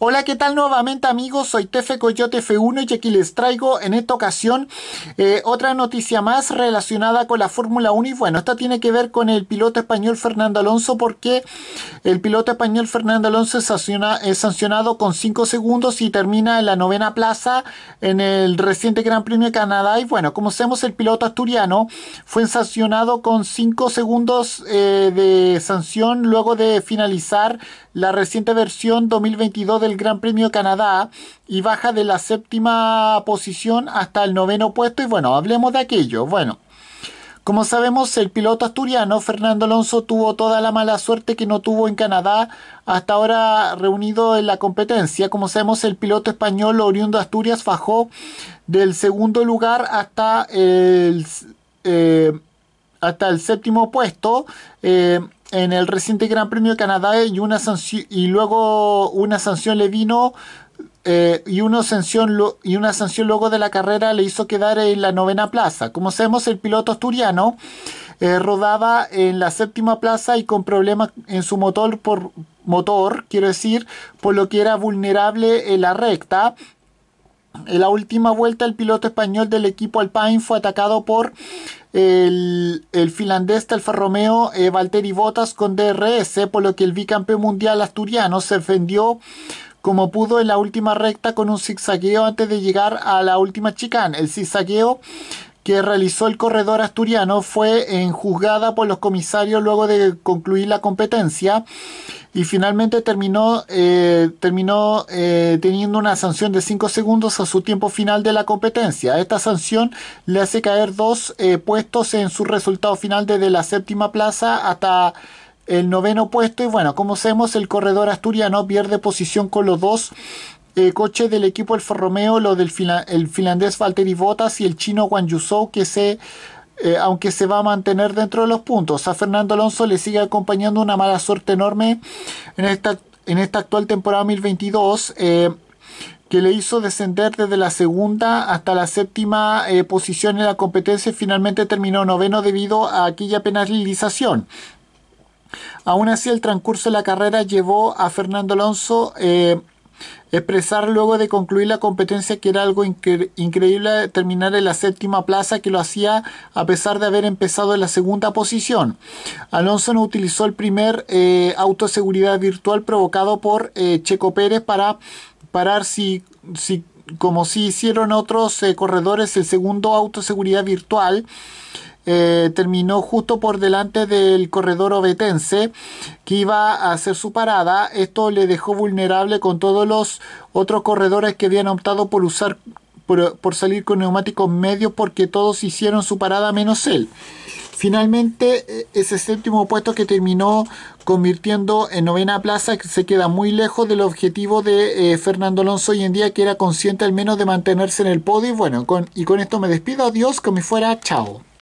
Hola, ¿qué tal nuevamente amigos? Soy Tefe Coyote F1 y aquí les traigo en esta ocasión eh, otra noticia más relacionada con la Fórmula 1 y bueno, esta tiene que ver con el piloto español Fernando Alonso porque el piloto español Fernando Alonso es, sancionado con 5 segundos y termina en la novena plaza en el reciente Gran Premio de Canadá y bueno, como sabemos el piloto asturiano fue sancionado con 5 segundos eh, de sanción luego de finalizar la reciente versión 2022 del Gran Premio Canadá y baja de la séptima posición hasta el noveno puesto. Y bueno, hablemos de aquello. Bueno. Como sabemos, el piloto asturiano Fernando Alonso tuvo toda la mala suerte que no tuvo en Canadá hasta ahora reunido en la competencia. Como sabemos, el piloto español oriundo de Asturias bajó del segundo lugar hasta el, eh, hasta el séptimo puesto. Eh, en el reciente Gran Premio de Canadá y, una y luego una sanción le vino eh, y, una sanción y una sanción luego de la carrera le hizo quedar en la novena plaza. Como sabemos, el piloto asturiano eh, rodaba en la séptima plaza y con problemas en su motor por motor, quiero decir, por lo que era vulnerable en la recta en la última vuelta, el piloto español del equipo Alpine fue atacado por el, finlandés Alfa Romeo eh, Valtteri Bottas con DRS, por lo que el bicampeón mundial asturiano se defendió como pudo en la última recta con un zigzagueo antes de llegar a la última chicana El zigzagueo que realizó el corredor asturiano fue enjuzgada por los comisarios luego de concluir la competencia y finalmente terminó, eh, terminó eh, teniendo una sanción de 5 segundos a su tiempo final de la competencia. Esta sanción le hace caer dos eh, puestos en su resultado final desde la séptima plaza hasta el noveno puesto y bueno, como sabemos el corredor asturiano pierde posición con los dos coches del equipo Alfa Romeo, lo del el finlandés Valtteri Bottas y el chino Wang Yusou que se eh, aunque se va a mantener dentro de los puntos. A Fernando Alonso le sigue acompañando una mala suerte enorme en esta, en esta actual temporada 2022. Eh, que le hizo descender desde la segunda hasta la séptima eh, posición en la competencia y finalmente terminó noveno debido a aquella penalización. Aún así, el transcurso de la carrera llevó a Fernando Alonso Expresar luego de concluir la competencia que era algo increíble terminar en la séptima plaza que lo hacía a pesar de haber empezado en la segunda posición. Alonso no utilizó el primer eh, autoseguridad auto seguridad virtual provocado por eh, Checo Pérez para parar si, como si hicieron otros eh, corredores el segundo auto seguridad virtual. Eh, terminó justo por delante del corredor obetense que iba a hacer su parada. Esto le dejó vulnerable con todos los otros corredores que habían optado por usar por, salir con neumáticos medios porque todos hicieron su parada menos él. Finalmente, e-, ese séptimo puesto que terminó convirtiendo en novena plaza que se queda muy lejos del objetivo de eh, Fernando Alonso hoy en día, que era consciente al menos de mantenerse en el podio. Y bueno, con, y con esto me despido. Adiós, como fuera. Chao.